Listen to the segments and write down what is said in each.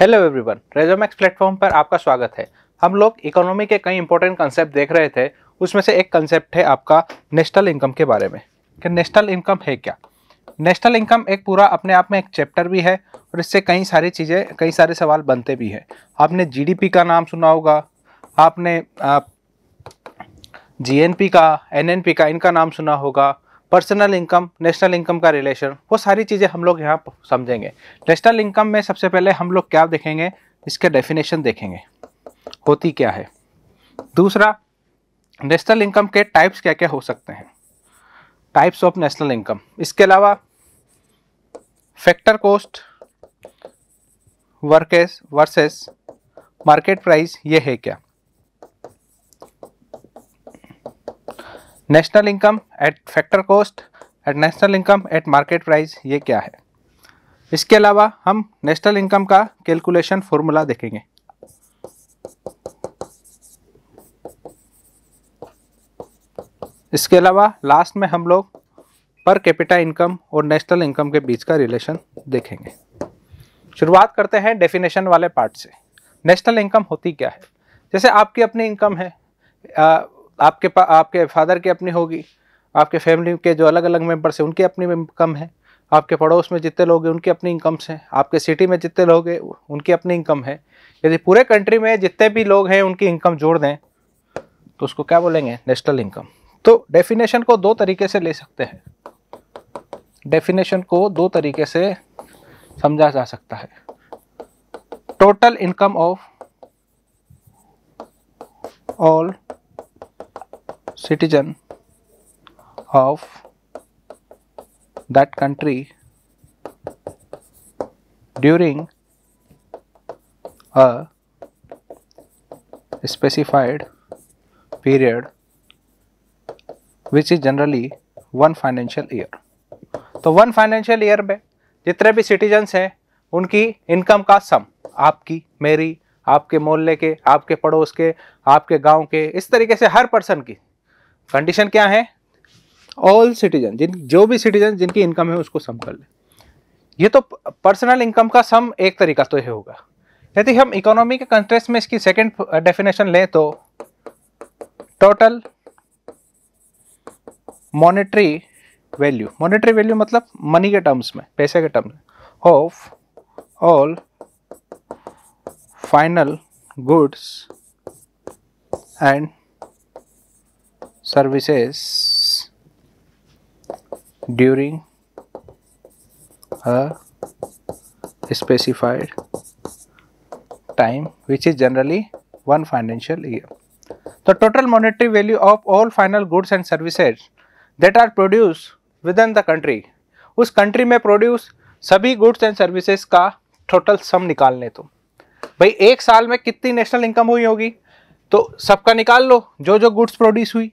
Hello everyone रेजोमैक्स platform पर आपका स्वागत है हम लोग इकोनॉमी के कई इंपॉर्टेंट कंसेप्ट देख रहे थे उसमें से एक कंसेप्ट है आपका नेशनल इनकम के बारे में कि नेशनल इनकम है क्या नेशनल इनकम एक पूरा अपने आप में एक चैप्टर भी है और इससे कई सारी चीज़ें कई सारे सवाल बनते भी हैं आपने जी का नाम सुना होगा आपने आप, जीएनपी का एन का इनका नाम सुना होगा पर्सनल इनकम नेशनल इनकम का रिलेशन वो सारी चीज़ें हम लोग यहाँ समझेंगे नेशनल इनकम में सबसे पहले हम लोग क्या देखेंगे इसके डेफिनेशन देखेंगे होती क्या है दूसरा नेशनल इनकम के टाइप्स क्या क्या हो सकते हैं टाइप्स ऑफ नेशनल इनकम इसके अलावा फैक्टर कॉस्ट वर्केस वर्सेस मार्केट प्राइस ये है क्या national income at factor cost at national income at market price ये क्या है इसके अलावा हम नेशनल इनकम का कैलकुलेशन फॉर्मूला देखेंगे इसके अलावा लास्ट में हम लोग पर कैपिटा इनकम और नेशनल इनकम के बीच का रिलेशन देखेंगे शुरुआत करते हैं डेफिनेशन वाले पार्ट से नेशनल इनकम होती क्या है जैसे आपकी अपनी इनकम है आपके पा आपके फादर की अपनी होगी आपके फैमिली के जो अलग अलग मेम्बर्स हैं उनकी अपनी इनकम है आपके पड़ोस में जितने लोग हैं उनकी अपनी इनकम्स हैं आपके सिटी में जितने लोग हैं उनकी अपनी इनकम है यदि पूरे कंट्री में जितने भी लोग हैं उनकी इनकम जोड़ दें तो उसको क्या बोलेंगे नेशनल इनकम तो डेफिनेशन को दो तरीके से ले सकते हैं डेफिनेशन को दो तरीके से समझा जा सकता है total income of all citizen of that country during a specified period which is generally one financial year तो वन फाइनेंशियल ईयर में जितने भी सिटीजन्स हैं उनकी इनकम का सम आपकी मेरी आपके मोहल्ले के आपके पड़ोस के आपके गांव के इस तरीके से हर पर्सन की कंडीशन क्या है ऑल सिटीजन जिन जो भी सिटीजन जिनकी इनकम है उसको सम कर ले ये तो पर्सनल इनकम का सम एक तरीका तो ये होगा यदि हम इकोनॉमी के कंट्रेस में इसकी सेकेंड डेफिनेशन लें तो total monetary value monetary value मतलब मनी के टर्म्स में पैसे के टर्म्स में of all final goods and services during a specified time which is generally one financial year. The total monetary value of all final goods and services that are produced within the country us country mein produce sabhi goods and services ka total sum nikalne to bhai ek saal mein kitni national income hui hogi to sab ka nikal lo jo jo goods produce hui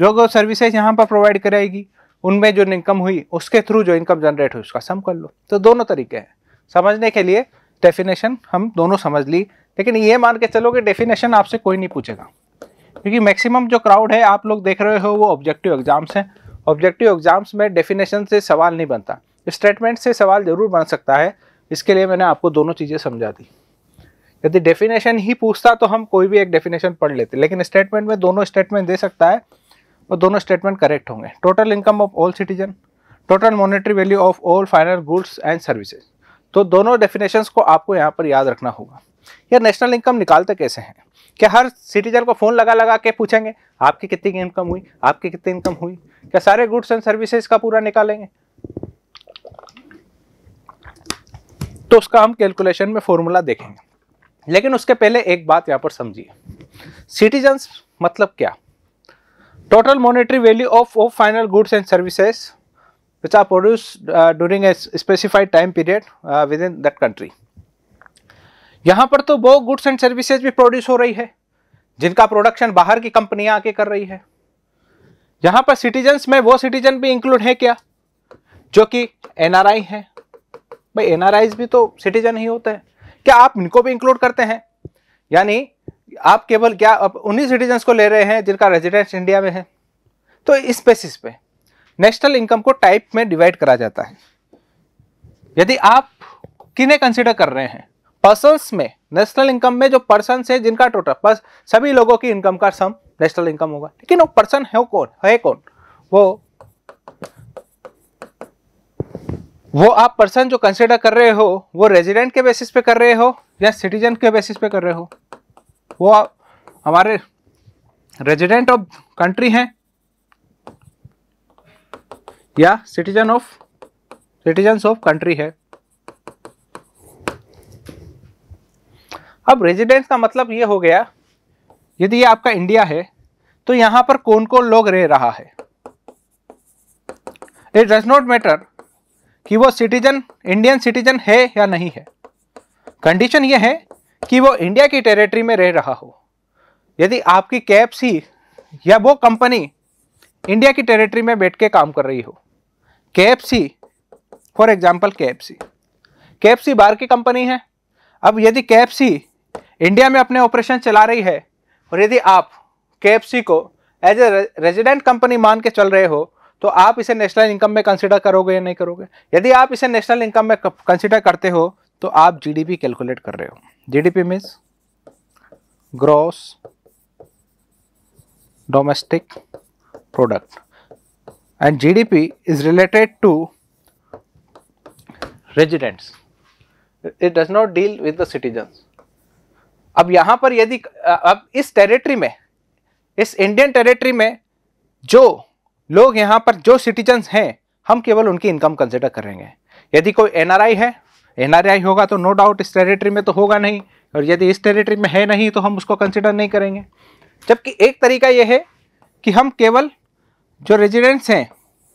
जो जो services यहाँ पर provide कराएगी उनमें जो income हुई उसके through जो इनकम जनरेट हुई उसका सम कर लो तो दोनों तरीके हैं समझने के लिए डेफिनेशन हम दोनों समझ ली लेकिन ये मान के चलो कि डेफिनेशन आपसे कोई नहीं पूछेगा क्योंकि मैक्सिमम जो क्राउड है आप लोग देख रहे हो वो ऑब्जेक्टिव एग्जाम्स हैं ऑब्जेक्टिव एग्जाम्स में डेफिनेशन से सवाल नहीं बनता स्टेटमेंट से सवाल ज़रूर बन सकता है इसके लिए मैंने आपको दोनों चीज़ें समझा दी यदि डेफिनेशन ही पूछता तो हम कोई भी एक डेफिनेशन पढ़ लेते लेकिन स्टेटमेंट में दोनों स्टेटमेंट दे सकता है और दोनों स्टेटमेंट करेक्ट होंगे total income of all citizen total monetary value of all final goods and services तो दोनों डेफिनेशंस को आपको यहाँ पर याद रखना होगा यार नेशनल इनकम निकालते कैसे हैं क्या हर सिटीजन को फ़ोन लगा लगा के पूछेंगे आपकी कितनी की इनकम हुई आपकी कितनी इनकम हुई क्या सारे गुड्स एंड सर्विसेज का पूरा निकालेंगे तो उसका हम कैलकुलेशन में फॉर्मूला देखेंगे लेकिन उसके पहले एक बात यहाँ पर समझिए सिटीजन्स मतलब क्या total monetary value of of final goods and services which are produce uh, a specified time period within that country यहाँ पर तो वो गुड्स एंड सर्विसेज भी प्रोड्यूस हो रही है जिनका प्रोडक्शन बाहर की कंपनियाँ आके कर रही है यहाँ पर सिटीजन्स में वो सिटीजन भी इंक्लूड है क्या जो कि एन आर आई हैं भाई आईज भी तो सिटीजन ही होते हैं क्या आप इनको भी इंक्लूड करते हैं यानी आप केवल क्या आप उन्हीं सिटीजन को ले रहे हैं जिनका रेजिडेंस इंडिया में है तो इस बेसिस पे नेशनल इनकम को टाइप में डिवाइड करा जाता है यदि आप किन्हें कंसिडर कर रहे हैं पर्सनस में नेशनल इनकम में जो पर्सन है जिनका टोटल बस सभी लोगों की इनकम का सम नेशनल इनकम होगा लेकिन वो पर्सन है कौन है कौन वो वो आप पर्सन जो कंसिडर कर रहे हो वो रेजिडेंट के बेसिस पे कर रहे हो या सिटीजन के बेसिस पे कर रहे हो वो हमारे रेजिडेंट ऑफ कंट्री हैं या citizen of citizens of country है अब रेजिडेंस का मतलब ये हो गया यदि ये आपका इंडिया है तो यहां पर कौन कौन लोग रह रहा है इट डज नॉट मैटर कि वो सिटीजन इंडियन सिटीजन है या नहीं है कंडीशन ये है कि वो इंडिया की टेरिटरी में रह रहा हो यदि आपकी ही या वो कंपनी इंडिया की टेरिटरी में बैठ के काम कर रही हो ही फॉर एग्जांपल कैप्सी ही बाहर की कंपनी है अब यदि ही इंडिया में अपने ऑपरेशन चला रही है और यदि आप ही को एज ए रेजिडेंट कंपनी मान के चल रहे हो तो आप इसे नेशनल इनकम में कंसिडर करोगे या नहीं करोगे यदि आप इसे नेशनल इनकम में कंसिडर करते हो तो आप जीडीपी कैलकुलेट कर रहे हो GDP means gross domestic product and GDP is related to residents it does not deal with the citizens. अब यहां पर यदि अब इस टेरिटरी में इस इंडियन टेरिटरी में जो लोग यहां पर जो सिटीजन्स हैं हम केवल उनकी इनकम कंसिडर करेंगे यदि कोई एनआरआई है एनआरआई होगा तो नो डाउट इस टेरिटरी में तो होगा नहीं और यदि इस टेरिटरी में है नहीं तो हम उसको कंसिडर नहीं करेंगे जबकि एक तरीका यह है कि हम केवल जो रेजिडेंट्स हैं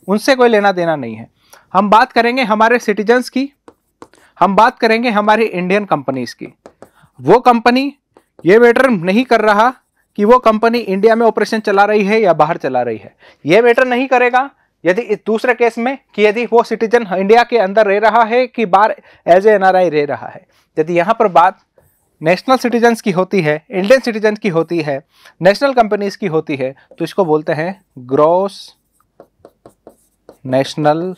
उनसे कोई लेना देना नहीं है हम बात करेंगे हमारे सिटीजन्स की हम बात करेंगे हमारी इंडियन कंपनीज़ की वो कंपनी ये मैटर नहीं कर रहा कि वो कंपनी इंडिया में ऑपरेशन चला रही है या बाहर चला रही है ये मैटर नहीं करेगा यदि दूसरे केस में कि यदि वो सिटीजन इंडिया के अंदर रह रहा है कि बार एज ए एन रह रहा है यदि यहाँ पर बात नेशनल सिटीजन्स की होती है इंडियन सिटीजन की होती है नेशनल कंपनीज की होती है तो इसको बोलते हैं ग्रॉस नेशनल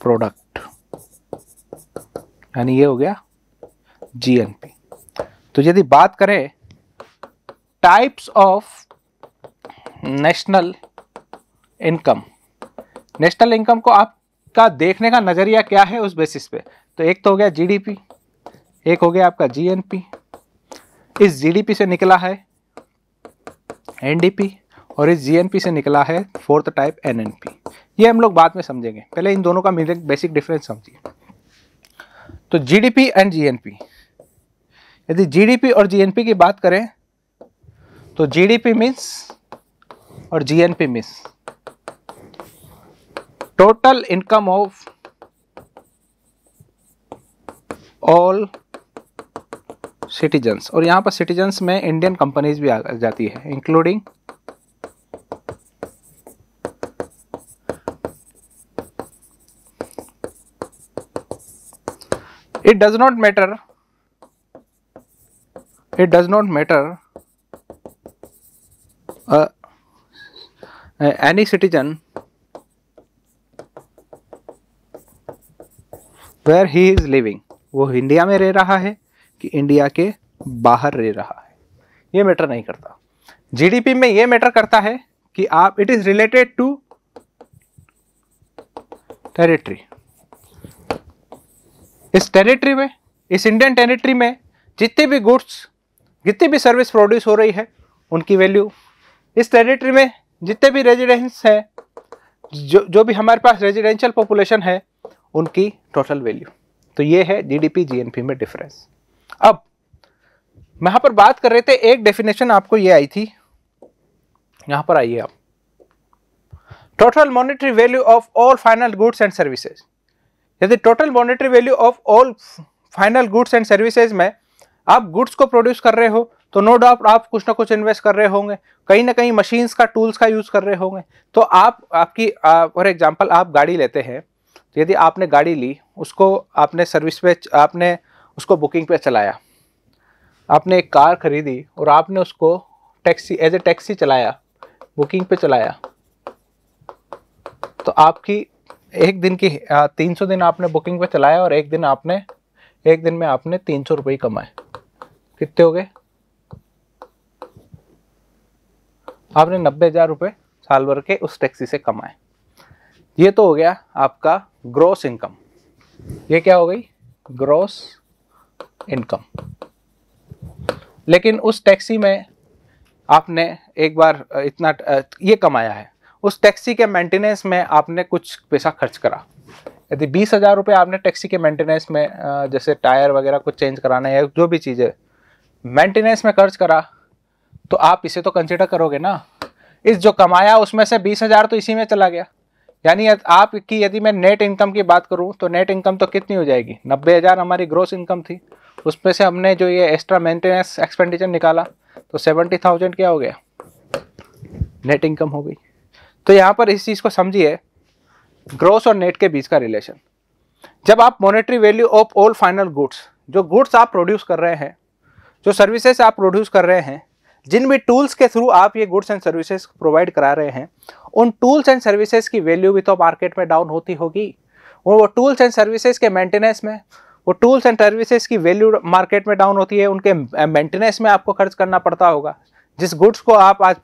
प्रोडक्ट यानी ये हो गया जीएनपी तो यदि बात करें types of national income national income को आपका देखने का नज़रिया क्या है उस बेसिस पे तो एक तो हो गया जीडीपी एक हो गया आपका जीएनपी इस जीडीपी से निकला है एनडीपी और इस जीएनपी से निकला है फोर्थ टाइप एनएनपी ये हम लोग बाद में समझेंगे पहले इन दोनों का बेसिक डिफरेंस समझिए तो जीडीपी एंड जीएनपी यदि जीडीपी और जीएनपी की बात करें तो जीडीपी मीन्स और GNP means total income of all citizens और यहाँ पर सिटीजन्स में इंडियन कंपनीज भी आ जाती है including it does not matter it does not matter uh, uh, any citizen where he is living वो इंडिया में रह रहा है कि इंडिया के बाहर रह रहा है ये मैटर नहीं करता जीडीपी में ये मैटर करता है कि आप it is related to territory इस टेरिटरी में इस इंडियन टेरिटरी में जितने भी गुड्स जितनी भी सर्विस प्रोड्यूस हो रही है उनकी वैल्यू इस टेरिटरी में जितने भी रेजिडेंस हैं जो जो भी हमारे पास रेजिडेंशियल पॉपुलेशन है उनकी टोटल वैल्यू तो ये है जीडीपी जीएनपी में डिफरेंस अब यहां पर बात कर रहे थे एक डेफिनेशन आपको ये आई थी यहां पर आइए आप total monetary value of all final goods and services यदि total monetary value of all final goods and services में आप गुड्स को प्रोड्यूस कर रहे हो तो नो डाउट आप कुछ ना कुछ इन्वेस्ट कर रहे होंगे कहीं ना कहीं मशीन्स का टूल्स का यूज़ कर रहे होंगे तो आप आपकी फॉर एग्जांपल आप गाड़ी लेते हैं यदि आपने गाड़ी ली उसको आपने सर्विस पे आपने उसको बुकिंग पे चलाया आपने एक कार खरीदी और आपने उसको टैक्सी एज ए टैक्सी चलाया बुकिंग पे चलाया तो आपकी एक दिन की तीन सौ दिन आपने बुकिंग पे चलाया और एक दिन आपने एक दिन में आपने तीन सौ रुपये कमाए कितने हो गए आपने नब्बे हज़ार रुपये साल भर के उस टैक्सी से कमाए ये तो हो गया आपका ग्रॉस इनकम ये क्या हो गई ग्रॉस इनकम लेकिन उस टैक्सी में आपने एक बार इतना ये कमाया है उस टैक्सी के मेंटेनेंस में आपने कुछ पैसा खर्च करा यदि बीस हज़ार रुपये आपने टैक्सी के मेंटेनेंस में जैसे टायर वगैरह कुछ चेंज कराना है जो भी चीज़ें मेंटेनेंस में खर्च करा तो आप इसे तो कंसिडर करोगे ना इस जो कमाया उसमें से बीस हज़ार तो इसी में चला गया यानी आपकी यदि मैं नेट इनकम की बात करूँ तो नेट इनकम तो कितनी हो जाएगी नब्बे हज़ार हमारी ग्रोस इनकम थी उसमें से हमने जो ये एक्स्ट्रा मेंटेनेंस एक्सपेंडिचर निकाला तो सेवेंटी थाउजेंड क्या हो गया नेट इनकम हो गई तो यहाँ पर इस चीज़ को समझिए ग्रोस और नेट के बीच का रिलेशन जब आप monetary value of all final goods जो गुड्स आप प्रोड्यूस कर रहे हैं जो सर्विसेज आप प्रोड्यूस कर रहे हैं जिन भी टूल्स के थ्रू आप ये गुड्स एंड सर्विसेज प्रोवाइड करा रहे हैं उन टूल्स एंड सर्विसेज की वैल्यू भी तो मार्केट में डाउन होती होगी और वो टूल्स एंड सर्विसेज के मेंटेनेंस में वो टूल्स एंड सर्विसेज की वैल्यू मार्केट में डाउन होती है उनके मेंटेनेंस में आपको खर्च करना पड़ता होगा जिस गुड्स को आप आज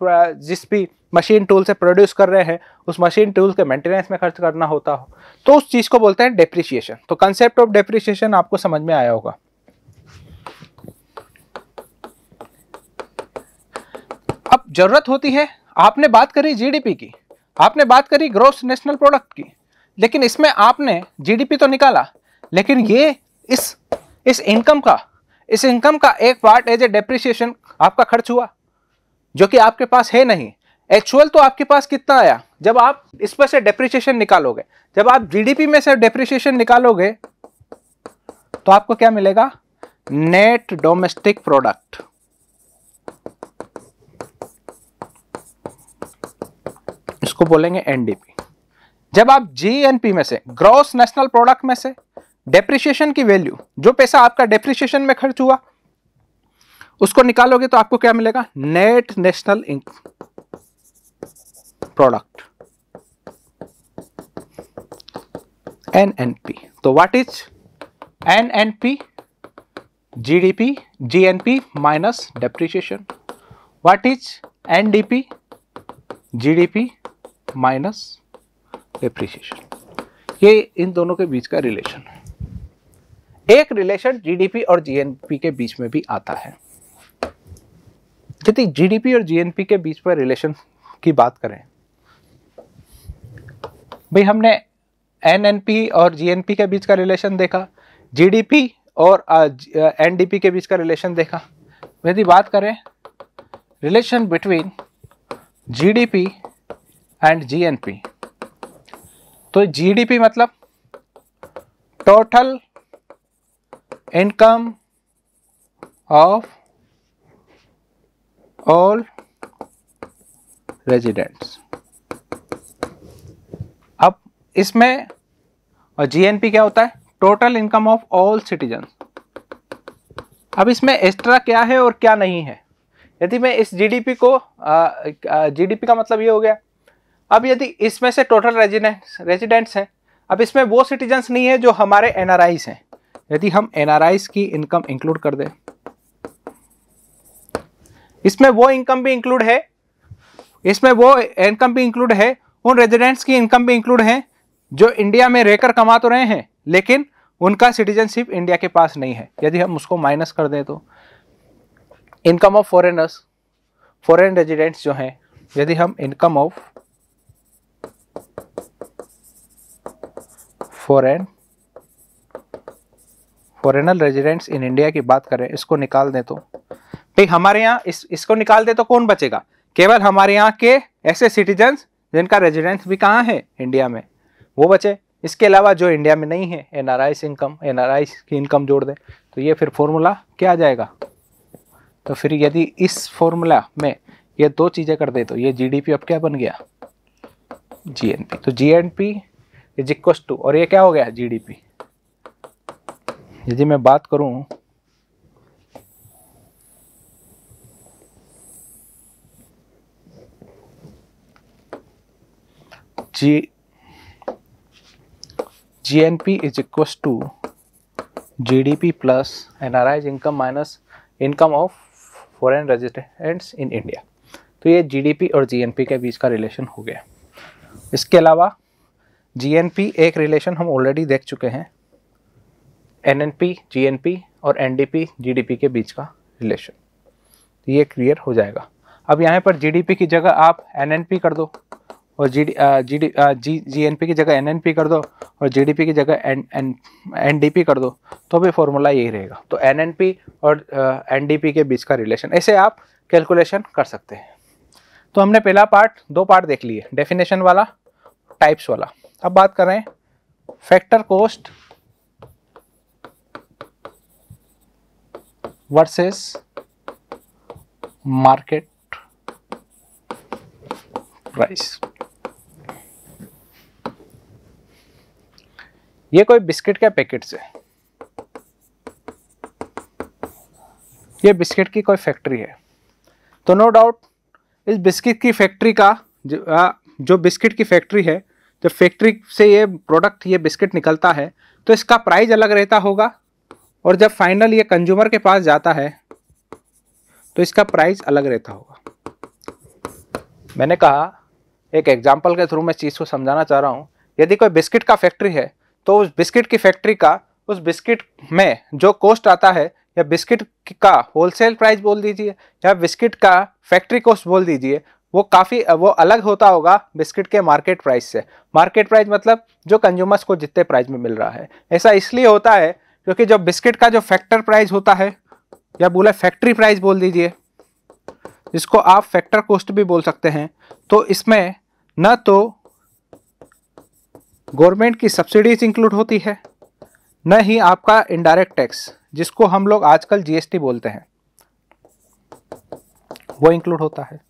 जिस भी मशीन टूल से प्रोड्यूस कर रहे हैं उस मशीन टूल के मेंटेनेंस में खर्च करना होता हो तो उस चीज़ को बोलते हैं डेप्रीशिएशन तो कंसेप्ट ऑफ डेप्रीशिएशन आपको समझ में आया होगा अब ज़रूरत होती है आपने बात करी जीडीपी की आपने बात करी ग्रोस नेशनल प्रोडक्ट की लेकिन इसमें आपने जीडीपी तो निकाला लेकिन ये इस इस इनकम का इस इनकम का एक पार्ट एज ए डेप्रिसिएशन आपका खर्च हुआ जो कि आपके पास है नहीं एक्चुअल तो आपके पास कितना आया जब आप इस पर से डेप्रिसिएशन निकालोगे जब आप जीडीपी में से डेप्रिसिएशन निकालोगे तो आपको क्या मिलेगा नेट डोमेस्टिक प्रोडक्ट इसको बोलेंगे एनडीपी जब आप जीएनपी में से ग्रॉस नेशनल प्रोडक्ट में से डेप्रिशिएशन की वैल्यू जो पैसा आपका डेप्रिशिएशन में खर्च हुआ उसको निकालोगे तो आपको क्या मिलेगा नेट नेशनल प्रोडक्ट एनएनपी तो what is NNP GDP GNP minus depreciation what is NDP GDP minus depreciation ये इन दोनों के बीच का रिलेशन है एक रिलेशन जीडीपी और जीएनपी के बीच में भी आता है यदि जीडीपी और जीएनपी के बीच में रिलेशन की बात करें भाई हमने एनएनपी और जीएनपी के बीच का रिलेशन देखा जीडीपी और एनडीपी के बीच का रिलेशन देखा यदि बात करें relation between GDP and GNP तो जीडीपी मतलब total income of all residents अब इसमें और जीएनपी क्या होता है total income of all citizen अब इसमें एक्स्ट्रा क्या है और क्या नहीं है यदि मैं इस जीडीपी को जीडीपी का मतलब ये हो गया अब यदि इसमें से टोटल रेजिडेंट्स रेजिडेंट्स हैं अब इसमें वो सिटीजन्स नहीं है जो हमारे एन हैं यदि हम एन की इनकम इंक्लूड कर दें इसमें वो इनकम भी इंक्लूड है इसमें वो इनकम भी इंक्लूड है उन रेजिडेंट्स की इनकम भी इंक्लूड है जो इंडिया में रहकर कमा तो रहे हैं लेकिन उनका सिटीजनशिप इंडिया के पास नहीं है यदि हम उसको माइनस कर दें तो income of foreigners foreign residents जो हैं यदि हम income of foreign foreigner residents in India की बात करें इसको निकाल दें तो ठीक हमारे यहाँ इस इसको निकाल दे तो कौन बचेगा केवल हमारे यहाँ के ऐसे सिटीजन जिनका रेजिडेंस भी कहाँ है इंडिया में वो बचे इसके अलावा जो इंडिया में नहीं है N R I income N R की इनकम जोड़ दें तो ये फिर फॉर्मूला क्या आ जाएगा तो फिर यदि इस फॉर्मूला में ये दो चीज़ें कर दे तो ये जीडीपी अब क्या बन गया जीएनपी तो जीएनपी इज इक्वस टू और ये क्या हो गया जीडीपी यदि मैं बात करूं G G N P is equal to G D P plus N R I's income minus income of foreign residents in India तो ये जी डी पी और जी एन पी के बीच का रिलेशन हो गया इसके अलावा जीएनपी एक रिलेशन हम ऑलरेडी देख चुके हैं एनएनपी जीएनपी और एनडीपी जीडीपी के बीच का रिलेशन ये क्लियर हो जाएगा अब यहाँ पर जीडीपी की जगह आप एनएनपी कर दो और जी जी डी जी पी की जगह एनएनपी कर दो और जीडीपी की जगह एन एन पी कर दो तो भी फॉर्मूला यही रहेगा तो एनएनपी और एनडीपी के बीच का रिलेशन ऐसे आप कैलकुलेशन कर सकते हैं तो हमने पहला पार्ट दो पार्ट देख लिए डेफिनेशन वाला टाइप्स वाला अब बात करें factor cost versus market price ये कोई बिस्किट के पैकेट से ये बिस्किट की कोई फैक्ट्री है तो नो डाउट इस बिस्किट की फैक्ट्री का जो बिस्किट की फैक्ट्री है जब फैक्ट्री से ये प्रोडक्ट ये बिस्किट निकलता है तो इसका प्राइस अलग रहता होगा और जब फाइनल ये कंज्यूमर के पास जाता है तो इसका प्राइस अलग रहता होगा मैंने कहा एक एग्जाम्पल के थ्रू मैं चीज़ को समझाना चाह रहा हूँ यदि कोई बिस्किट का फैक्ट्री है तो उस बिस्किट की फैक्ट्री का उस बिस्किट में जो कॉस्ट आता है या बिस्किट का होलसेल प्राइस बोल दीजिए या बिस्किट का फैक्ट्री कॉस्ट बोल दीजिए वो काफ़ी वो अलग होता होगा बिस्किट के मार्केट प्राइस से मार्केट प्राइस मतलब जो कंज्यूमर्स को जितने प्राइस में मिल रहा है ऐसा इसलिए होता है क्योंकि जो बिस्किट का जो फैक्टर प्राइस होता है या बोले फैक्ट्री प्राइस बोल दीजिए जिसको आप फैक्टर कोस्ट भी बोल सकते हैं तो इसमें न तो गवर्नमेंट की सब्सिडीज इंक्लूड होती है न ही आपका इनडायरेक्ट टैक्स जिसको हम लोग आजकल जीएसटी बोलते हैं वो इंक्लूड होता है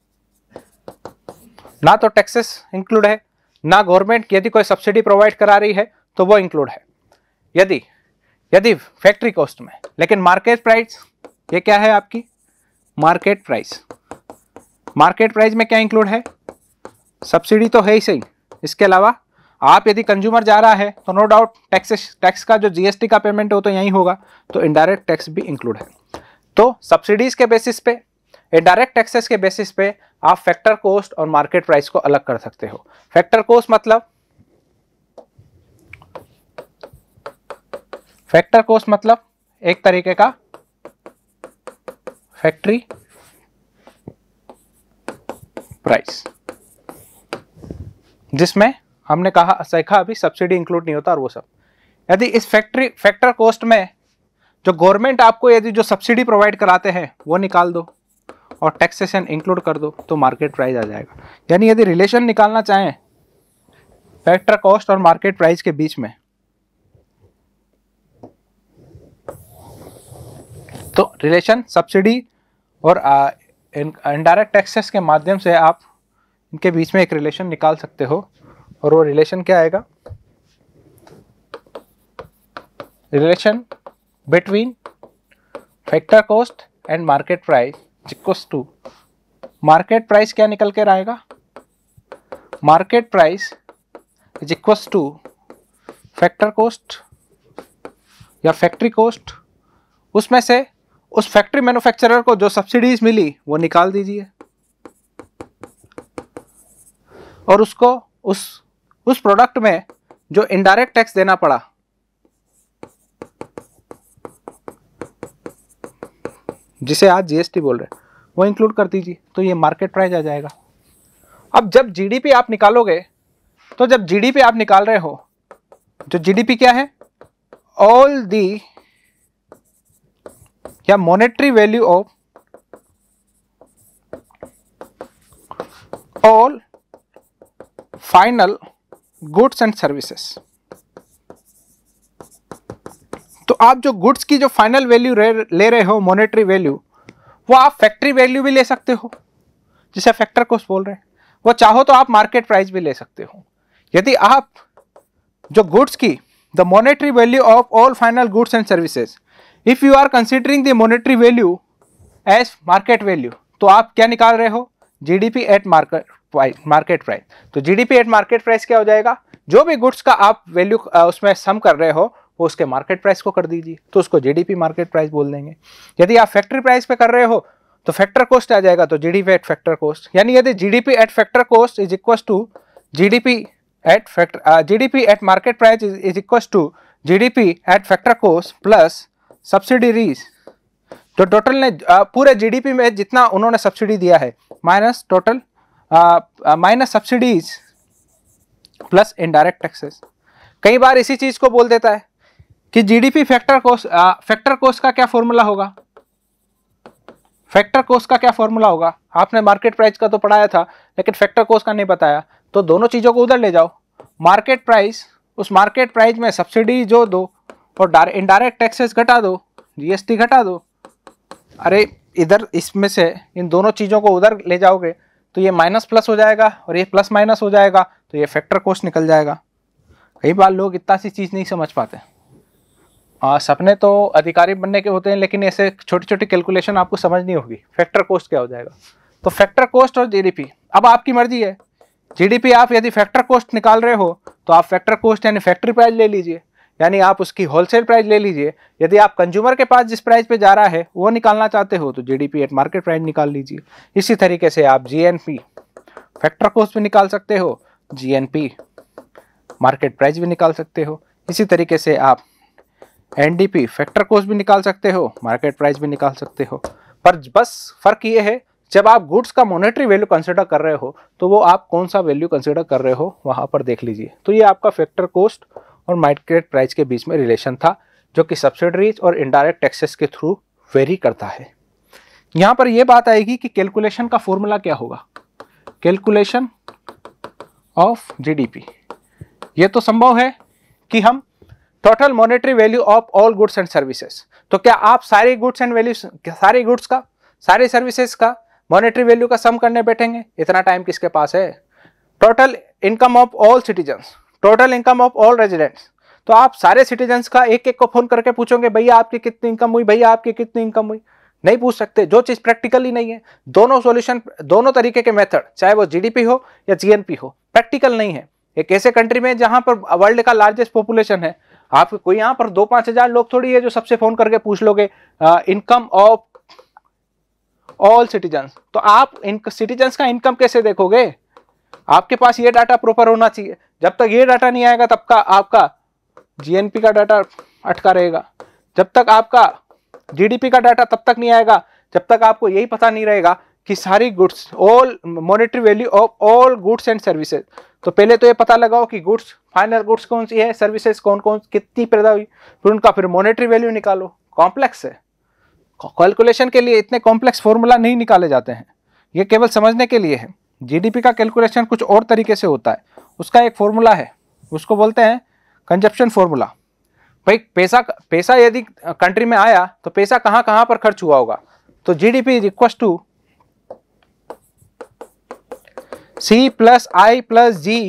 ना तो टैक्सेस इंक्लूड है ना गवर्नमेंट यदि कोई सब्सिडी प्रोवाइड करा रही है तो वो इंक्लूड है यदि यदि फैक्ट्री कॉस्ट में लेकिन मार्केट प्राइस ये क्या है आपकी मार्केट प्राइस मार्केट प्राइस में क्या इंक्लूड है सब्सिडी तो है ही सही इसके अलावा आप यदि कंज्यूमर जा रहा है तो नो डाउट टैक्सेस टैक्स का जो जीएसटी का पेमेंट हो तो यहीं होगा तो इनडायरेक्ट टैक्स भी इंक्लूड है तो सब्सिडीज़ के बेसिस पे ये डायरेक्ट टैक्सेस के बेसिस पे आप फैक्टर कोस्ट और मार्केट प्राइस को अलग कर सकते हो फैक्टर कोस्ट मतलब फैक्टर कोस्ट मतलब एक तरीके का फैक्ट्री प्राइस जिसमें हमने कहा सीखा अभी सब्सिडी इंक्लूड नहीं होता और वो सब यदि इस फैक्ट्री फैक्टर कोस्ट में जो गवर्नमेंट आपको यदि जो सब्सिडी प्रोवाइड कराते हैं वो निकाल दो और टैक्सेशन इंक्लूड कर दो तो मार्केट प्राइस आ जाएगा यानी यदि रिलेशन निकालना चाहें फैक्टर कॉस्ट और मार्केट प्राइस के बीच में तो रिलेशन सब्सिडी और इनडायरेक्ट टैक्सेस के माध्यम से आप इनके बीच में एक रिलेशन निकाल सकते हो और वो रिलेशन क्या आएगा relation between factor cost and market price equals to market price क्या निकल कर आएगा market price is equals to factor cost या फैक्ट्री कॉस्ट उसमें से उस फैक्ट्री मैन्युफैक्चरर को जो सब्सिडीज मिली वो निकाल दीजिए और उसको उस उस प्रोडक्ट में जो इनडायरेक्ट टैक्स देना पड़ा जिसे आज जीएसटी बोल रहे हैं वो इंक्लूड कर दीजिए तो ये मार्केट प्राइस आ जाएगा अब जब जीडीपी आप निकालोगे तो जब जीडीपी आप निकाल रहे हो जो तो जीडीपी क्या है ऑल दी या monetary value of all final goods and services तो आप जो गुड्स की जो फाइनल वैल्यू ले रहे हो मॉनेटरी वैल्यू वो आप फैक्ट्री वैल्यू भी ले सकते हो जिसे फैक्टर कोस्ट बोल रहे हैं वो चाहो तो आप मार्केट प्राइस भी ले सकते हो यदि आप जो गुड्स की the monetary value of all final goods and services if you are considering the monetary value as market value तो आप क्या निकाल रहे हो GDP at market price market price तो जीडीपी एट मार्केट प्राइस क्या हो जाएगा जो भी गुड्स का आप वैल्यू उसमें सम कर रहे हो वो उसके मार्केट प्राइस को कर दीजिए तो उसको जीडीपी मार्केट प्राइस बोल देंगे यदि आप फैक्ट्री प्राइस पे कर रहे हो तो फैक्टर कॉस्ट आ जाएगा तो जीडीपी एट फैक्टर कॉस्ट यानी यदि GDP at factor cost is equal to GDP at factor GDP at market price is equal to GDP at factor cost plus subsidies तो टोटल ने uh, पूरे GDP में जितना उन्होंने सब्सिडी दिया है minus total minus subsidies plus indirect taxes कई बार इसी चीज़ को बोल देता है कि GDP factor cost factor cost का क्या फॉर्मूला होगा फैक्टर कोस का क्या फॉर्मूला होगा आपने मार्केट प्राइस का तो पढ़ाया था लेकिन फैक्टर कोस का नहीं बताया तो दोनों चीज़ों को उधर ले जाओ मार्केट प्राइस उस मार्केट प्राइस में सब्सिडी जो दो और इनडायरेक्ट टैक्सेस घटा दो जीएसटी घटा दो अरे इधर इसमें से इन दोनों चीज़ों को उधर ले जाओगे तो ये माइनस प्लस हो जाएगा और ये प्लस माइनस हो जाएगा तो ये फैक्टर कोस निकल जाएगा कई बार लोग इतना सी चीज़ नहीं समझ पाते आ, सपने तो अधिकारी बनने के होते हैं लेकिन ऐसे छोटी छोटी कैलकुलेशन आपको समझनी होगी फैक्टर कॉस्ट क्या हो जाएगा तो फैक्टर कॉस्ट और जीडीपी अब आपकी मर्जी है जीडीपी आप यदि फैक्टर कॉस्ट निकाल रहे हो तो आप फैक्टर कॉस्ट यानी फैक्ट्री प्राइस ले लीजिए यानी आप उसकी होलसेल प्राइस ले लीजिए यदि आप कंज्यूमर के पास जिस प्राइस पे जा रहा है वो निकालना चाहते हो तो जीडीपी एट मार्केट प्राइस निकाल लीजिए इसी तरीके से आप जीएनपी फैक्टर कॉस्ट भी निकाल सकते हो जीएनपी मार्केट प्राइस भी निकाल सकते हो इसी तरीके से आप एनडीपी फैक्टर कोस्ट भी निकाल सकते हो मार्केट प्राइस भी निकाल सकते हो पर बस फर्क ये है जब आप गुड्स का मॉनेटरी वैल्यू कंसिडर कर रहे हो तो वो आप कौन सा वैल्यू कंसिडर कर रहे हो वहाँ पर देख लीजिए तो ये आपका फैक्टर कोस्ट और मार्केट प्राइस के बीच में रिलेशन था जो कि सब्सिडरीज और इनडायरेक्ट टैक्सेस के थ्रू वेरी करता है यहाँ पर यह बात आएगी कि कैलकुलेशन का फॉर्मूला क्या होगा कैलकुलेशन ऑफ जीडीपी ये तो संभव है कि हम total monetary value of all goods and services तो क्या आप सारे गुड्स एंड वैल्यू सारे गुड्स का सारे सर्विसेज का मॉनेटरी वैल्यू का सम करने बैठेंगे इतना टाइम किसके पास है total income of all citizens total income of all residents तो आप सारे सिटीजन्स का एक एक को फोन करके पूछोगे भैया आपकी कितनी इनकम हुई भैया आपकी कितनी इनकम हुई नहीं पूछ सकते जो चीज़ प्रैक्टिकली नहीं है दोनों सॉल्यूशन दोनों तरीके के मेथड चाहे वो जीडीपी हो या जीएनपी हो प्रैक्टिकल नहीं है एक ऐसे कंट्री में जहां पर वर्ल्ड का लार्जेस्ट पॉपुलेशन है आपके कोई यहाँ पर दो पांच हजार लोग थोड़ी है जो सबसे फोन करके पूछ लोगे इनकम ऑफ ऑल सिटीजन तो आप इन सिटीजन्स का इनकम कैसे देखोगे आपके पास ये डाटा प्रॉपर होना चाहिए जब तक ये डाटा नहीं आएगा तब का आपका जीएनपी का डाटा अटका रहेगा जब तक आपका जीडीपी का डाटा तब तक नहीं आएगा जब तक आपको यही पता नहीं रहेगा कि सारी goods all monetary value of all goods and services तो पहले तो ये पता लगाओ कि गुड्स फाइनल गुड्स कौन सी है सर्विसेज कौन कौन कितनी पैदा हुई फिर उनका फिर मॉनेटरी वैल्यू निकालो कॉम्प्लेक्स है कैलकुलेशन के लिए इतने कॉम्प्लेक्स फॉर्मूला नहीं निकाले जाते हैं ये केवल समझने के लिए है जीडीपी का कैलकुलेशन कुछ और तरीके से होता है उसका एक फॉर्मूला है उसको बोलते हैं कंजप्शन फॉर्मूला भाई पैसा पैसा यदि कंट्री में आया तो पैसा कहाँ कहाँ पर खर्च हुआ होगा तो G D P is equals to C plus I plus G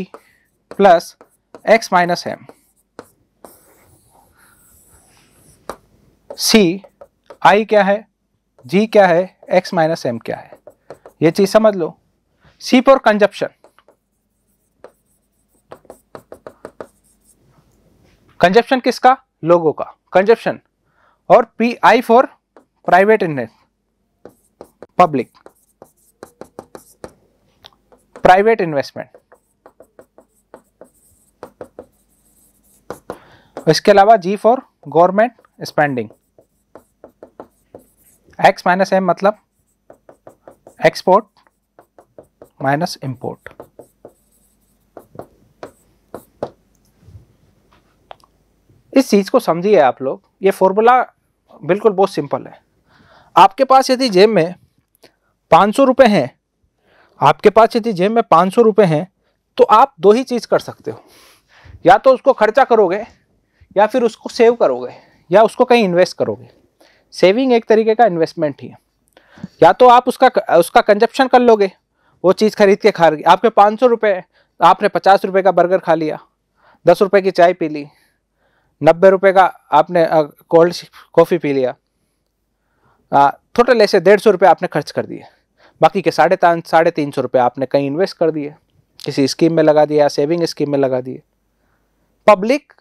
plus x minus m. C i क्या है g क्या है x माइनस एम क्या है ये चीज समझ लो सी फॉर कंजप्शन कंजप्शन किसका लोगों का कंजप्शन और P I for private in public private investment इसके अलावा G for government spending X minus M मतलब एक्सपोर्ट माइनस इम्पोर्ट इस चीज़ को समझिए आप लोग ये फॉर्मूला बिल्कुल बहुत सिंपल है आपके पास यदि जेब में पाँच सौ रुपये हैं आपके पास यदि जेब में पाँच सौ रुपये हैं तो आप दो ही चीज़ कर सकते हो या तो उसको खर्चा करोगे या फिर उसको सेव करोगे या उसको कहीं इन्वेस्ट करोगे सेविंग एक तरीके का इन्वेस्टमेंट ही है या तो आप उसका उसका कंजप्शन कर लोगे वो चीज़ खरीद के खा आपके पाँच सौ रुपये आपने पचास रुपये का बर्गर खा लिया दस रुपये की चाय पी ली नब्बे रुपये का आपने कोल्ड कॉफ़ी पी लिया टोटल ऐसे डेढ़ सौ रुपये आपने खर्च कर दिए बाकी के साढ़े तान साढ़े तीन सौ रुपये आपने कहीं इन्वेस्ट कर दिए किसी स्कीम में लगा दिया सेविंग स्कीम में लगा दिए पब्लिक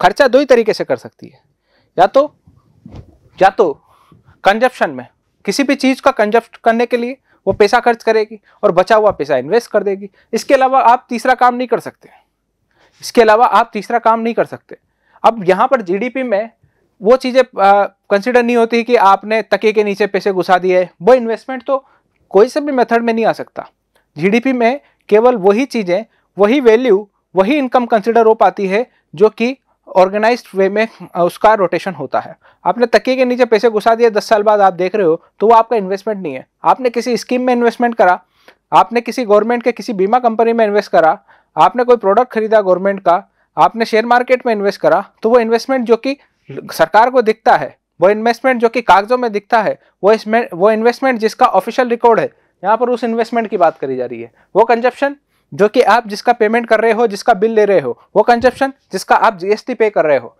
खर्चा दो ही तरीके से कर सकती है या तो या तो कंजप्शन में किसी भी चीज़ का कंजप्ट करने के लिए वो पैसा खर्च करेगी और बचा हुआ पैसा इन्वेस्ट कर देगी इसके अलावा आप तीसरा काम नहीं कर सकते इसके अलावा आप तीसरा काम नहीं कर सकते अब यहाँ पर जीडीपी में वो चीज़ें कंसिडर नहीं होती कि आपने तके के नीचे पैसे घुसा दिए वो इन्वेस्टमेंट तो कोई से भी मेथड में नहीं आ सकता जीडीपी में केवल वही चीज़ें वही वैल्यू वही इनकम कंसिडर हो पाती है जो कि ऑर्गेनाइज वे में उसका रोटेशन होता है आपने तकिए के नीचे पैसे घुसा दिए दस साल बाद आप देख रहे हो तो वो आपका इन्वेस्टमेंट नहीं है आपने किसी स्कीम में इन्वेस्टमेंट करा आपने किसी गवर्नमेंट के किसी बीमा कंपनी में इन्वेस्ट करा आपने कोई प्रोडक्ट खरीदा गवर्नमेंट का आपने शेयर मार्केट में इन्वेस्ट करा तो वो इन्वेस्टमेंट जो कि सरकार को दिखता है वो इन्वेस्टमेंट जो कि कागजों में दिखता है वो इसमें वो इन्वेस्टमेंट जिसका ऑफिशियल रिकॉर्ड है यहाँ पर उस इन्वेस्टमेंट की बात करी जा रही है वो कंजप्शन जो कि आप जिसका पेमेंट कर रहे हो जिसका बिल ले रहे हो वो कंजप्शन जिसका आप जीएसटी पे कर रहे हो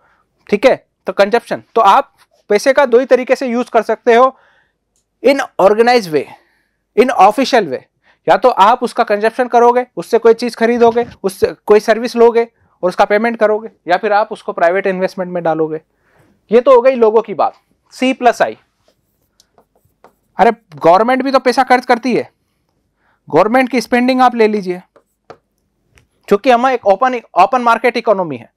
ठीक है तो कंजप्शन तो आप पैसे का दो ही तरीके से यूज कर सकते हो इन ऑर्गेनाइज वे इन ऑफिशियल वे या तो आप उसका कंजप्शन करोगे उससे कोई चीज़ खरीदोगे उससे कोई सर्विस लोगे और उसका पेमेंट करोगे या फिर आप उसको प्राइवेट इन्वेस्टमेंट में डालोगे ये तो हो गई लोगों की बात सी प्लस आई अरे गवर्नमेंट भी तो पैसा खर्च करती है गवर्नमेंट की स्पेंडिंग आप ले लीजिए चूंकि हम एक ओपन ओपन मार्केट इकोनॉमी है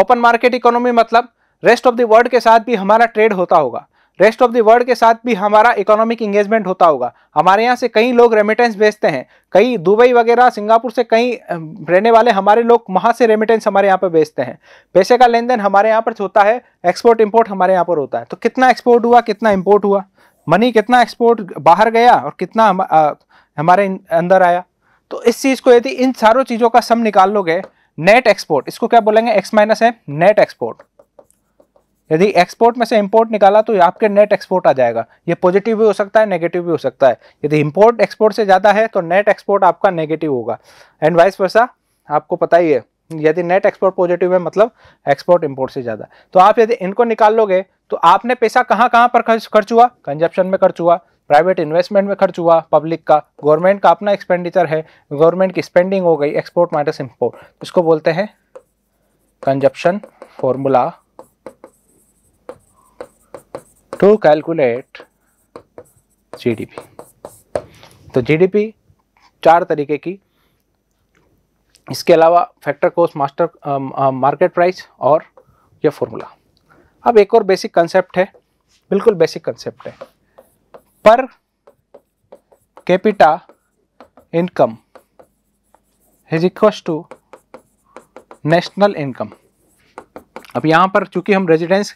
ओपन मार्केट इकोनॉमी मतलब रेस्ट ऑफ द वर्ल्ड के साथ भी हमारा ट्रेड होता होगा रेस्ट ऑफ द वर्ल्ड के साथ भी हमारा इकोनॉमिक इंगेजमेंट होता होगा हमारे यहाँ से कई लोग रेमिटेंस भेजते हैं कई दुबई वगैरह सिंगापुर से कई रहने वाले हमारे लोग वहाँ से रेमिटेंस हमारे यहाँ पर भेजते हैं पैसे का लेन देन हमारे यहाँ पर होता है एक्सपोर्ट इम्पोर्ट हमारे यहाँ पर होता है तो कितना एक्सपोर्ट हुआ कितना इम्पोर्ट हुआ मनी कितना एक्सपोर्ट बाहर गया और कितना हम, आ, हमारे अंदर आया तो इस चीज़ को यदि इन सारों चीज़ों का सम निकाल लोगे नेट एक्सपोर्ट इसको क्या बोलेंगे एक्स माइनस है नेट एक्सपोर्ट यदि एक्सपोर्ट में से इंपोर्ट निकाला तो आपके नेट एक्सपोर्ट आ जाएगा ये पॉजिटिव भी हो सकता है नेगेटिव भी हो सकता है यदि इंपोर्ट एक्सपोर्ट से ज़्यादा है तो नेट एक्सपोर्ट आपका नेगेटिव होगा एंड वाइस वर्षा आपको पता ही है यदि नेट एक्सपोर्ट पॉजिटिव है मतलब एक्सपोर्ट इंपोर्ट से ज़्यादा तो आप यदि इनको निकाल लोगे तो आपने पैसा कहाँ कहाँ पर खर्च खर्च हुआ कंजप्शन में खर्च हुआ प्राइवेट इन्वेस्टमेंट में खर्च हुआ पब्लिक का गवर्नमेंट का अपना एक्सपेंडिचर है गवर्नमेंट की स्पेंडिंग हो गई एक्सपोर्ट माइनस इम्पोर्ट इसको बोलते हैं consumption formula to calculate GDP तो जीडीपी चार तरीके की इसके अलावा फैक्टर कोस्ट मास्टर मार्केट प्राइस और यह फॉर्मूला अब एक और बेसिक कंसेप्ट है बिल्कुल बेसिक कंसेप्ट है per capita income is equals to national income अब यहाँ पर चूंकि हम रेजिडेंस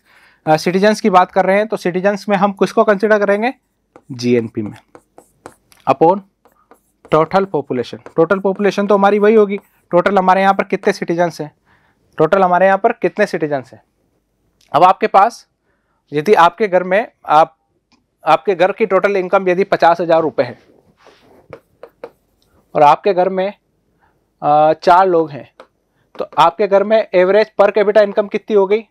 सिटीजन्स uh, की बात कर रहे हैं तो सिटीजन्स में हम किसको कंसिडर करेंगे जीएनपी में upon total population total population तो हमारी वही होगी टोटल हमारे यहाँ पर कितने सिटीजन्स हैं टोटल हमारे यहाँ पर कितने सिटीजन्स हैं अब आपके पास यदि आपके घर में आप आपके घर की टोटल इनकम यदि पचास हज़ार रुपये है और आपके घर में चार लोग हैं तो आपके घर में एवरेज पर कैपिटा इनकम कितनी हो गई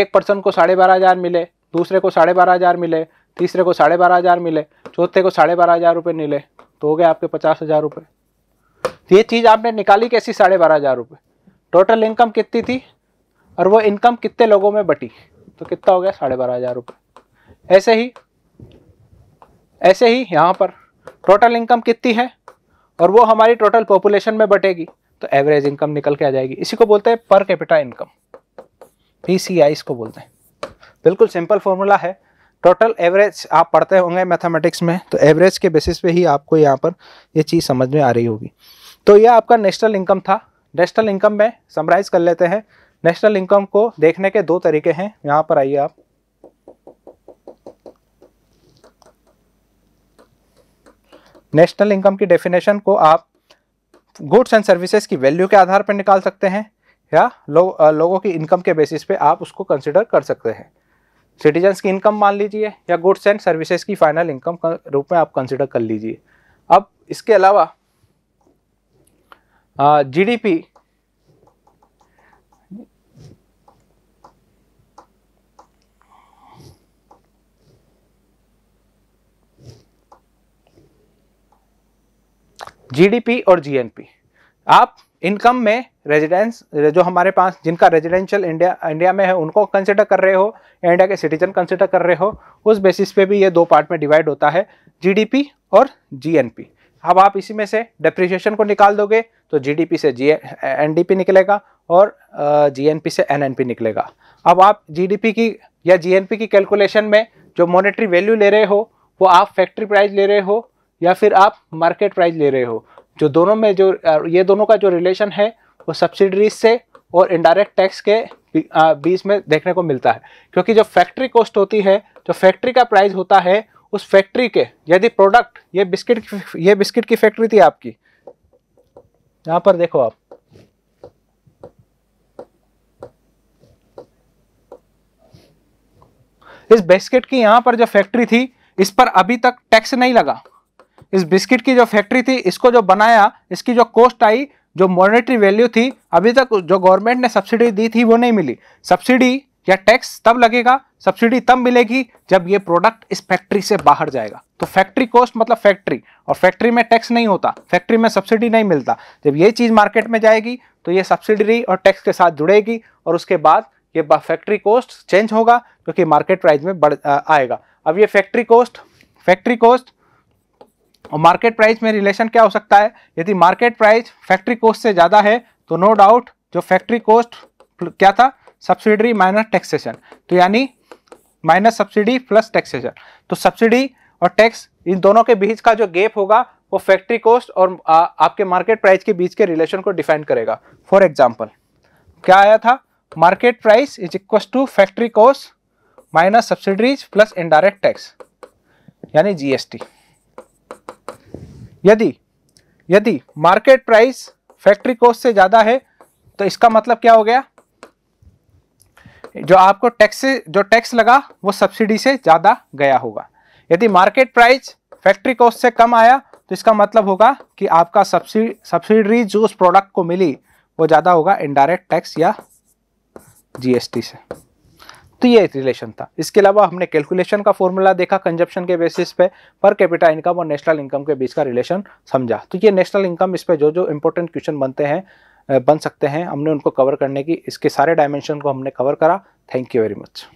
एक पर्सन को साढ़े बारह हज़ार मिले दूसरे को साढ़े बारह हज़ार मिले तीसरे को साढ़े बारह हज़ार मिले चौथे को साढ़े बारह हज़ार रुपये मिले तो हो गए आपके पचास हज़ार रुपये तो ये चीज़ आपने निकाली कैसी साढ़े बारह हज़ार रुपये टोटल इनकम कितनी थी और वो इनकम कितने लोगों में बटी तो कितना हो गया साढ़े बारह हज़ार रुपये ऐसे ही ऐसे ही यहाँ पर टोटल इनकम कितनी है और वो हमारी टोटल पॉपुलेशन में बटेगी तो एवरेज इनकम निकल के आ जाएगी इसी को बोलते हैं per capita income P C I इसको बोलते हैं बिल्कुल सिंपल फॉर्मूला है टोटल एवरेज आप पढ़ते होंगे मैथमेटिक्स में तो एवरेज के बेसिस पे ही आपको यहाँ पर ये चीज़ समझ में आ रही होगी तो यह आपका नेशनल इनकम था नेशनल इनकम में समराइज़ कर लेते हैं नेशनल इनकम को देखने के दो तरीके हैं यहाँ पर आइए आप नेशनल इनकम की डेफिनेशन को आप गुड्स एंड सर्विसेज की वैल्यू के आधार पर निकाल सकते हैं या लो, आ, लोगों की इनकम के बेसिस पे आप उसको कंसिडर कर सकते हैं सिटीजन्स की इनकम मान लीजिए या गुड्स एंड सर्विसेज की फाइनल इनकम रूप में आप कंसिडर कर लीजिए अब इसके अलावा जीडीपी जीडीपी और जीएनपी आप इनकम में रेजिडेंस जो हमारे पास जिनका रेजिडेंशियल इंडिया इंडिया में है उनको कंसिडर कर रहे हो या इंडिया के सिटीजन कंसिडर कर रहे हो उस बेसिस पे भी ये दो पार्ट में डिवाइड होता है जीडीपी और जीएनपी अब आप इसी में से डिप्रिशिएशन को निकाल दोगे तो जीडीपी से जी एनडीपी निकलेगा और जीएनपी से एनएनपी निकलेगा अब आप जीडीपी की या जीएनपी की कैलकुलेशन में जो मॉनेटरी वैल्यू ले रहे हो वो आप फैक्ट्री प्राइस ले रहे हो या फिर आप मार्केट प्राइस ले रहे हो जो दोनों में जो ये दोनों का जो रिलेशन है वो सब्सिडरीज से और इनडायरेक्ट टैक्स के बीच में देखने को मिलता है क्योंकि जो फैक्ट्री कॉस्ट होती है जो तो फैक्ट्री का प्राइस होता है उस फैक्ट्री के यदि प्रोडक्ट ये बिस्किट ये बिस्किट की फैक्ट्री थी आपकी यहाँ पर देखो आप इस बिस्किट की यहाँ पर जो फैक्ट्री थी इस पर अभी तक टैक्स नहीं लगा इस बिस्किट की जो फैक्ट्री थी इसको जो बनाया इसकी जो कॉस्ट आई जो मॉनेटरी वैल्यू थी अभी तक जो गवर्नमेंट ने सब्सिडी दी थी वो नहीं मिली सब्सिडी या टैक्स तब लगेगा सब्सिडी तब मिलेगी जब ये प्रोडक्ट इस फैक्ट्री से बाहर जाएगा तो फैक्ट्री कॉस्ट मतलब फैक्ट्री और फैक्ट्री में टैक्स नहीं होता फैक्ट्री में सब्सिडी नहीं मिलता जब ये चीज़ मार्केट में जाएगी तो ये सब्सिडी और टैक्स के साथ जुड़ेगी और उसके बाद ये फैक्ट्री कॉस्ट चेंज होगा क्योंकि मार्केट प्राइस में बढ़ आएगा अब ये फैक्ट्री कॉस्ट फैक्ट्री कॉस्ट और मार्केट प्राइस में रिलेशन क्या हो सकता है यदि मार्केट प्राइस फैक्ट्री कॉस्ट से ज़्यादा है तो नो डाउट जो फैक्ट्री कॉस्ट क्या था सब्सिडी माइनस टैक्सेशन तो यानी माइनस सब्सिडी प्लस टैक्सेशन तो सब्सिडी और टैक्स इन दोनों के बीच का जो गैप होगा वो फैक्ट्री कॉस्ट और आ, आपके मार्केट प्राइस के बीच के रिलेशन को डिफाइन करेगा फॉर एग्जाम्पल क्या आया था market price is equal to factory cost minus subsidies plus indirect tax यानी जीएसटी यदि यदि मार्केट प्राइस फैक्ट्री कॉस्ट से ज़्यादा है तो इसका मतलब क्या हो गया जो आपको टैक्स जो टैक्स लगा वो सब्सिडी से ज़्यादा गया होगा यदि मार्केट प्राइस फैक्ट्री कॉस्ट से कम आया तो इसका मतलब होगा कि आपका सब्सिडी सब्सिडी जो उस प्रोडक्ट को मिली वो ज़्यादा होगा इनडायरेक्ट टैक्स या जीएसटी से तो ये रिलेशन था इसके अलावा हमने कैलकुलेशन का फॉर्मूला देखा कंजप्शन के बेसिस पे पर कैपिटा इनकम और नेशनल इनकम के बीच का रिलेशन समझा तो ये नेशनल इनकम इस पे जो जो इंपॉर्टेंट क्वेश्चन बनते हैं बन सकते हैं हमने उनको कवर करने की इसके सारे डायमेंशन को हमने कवर करा थैंक यू वेरी मच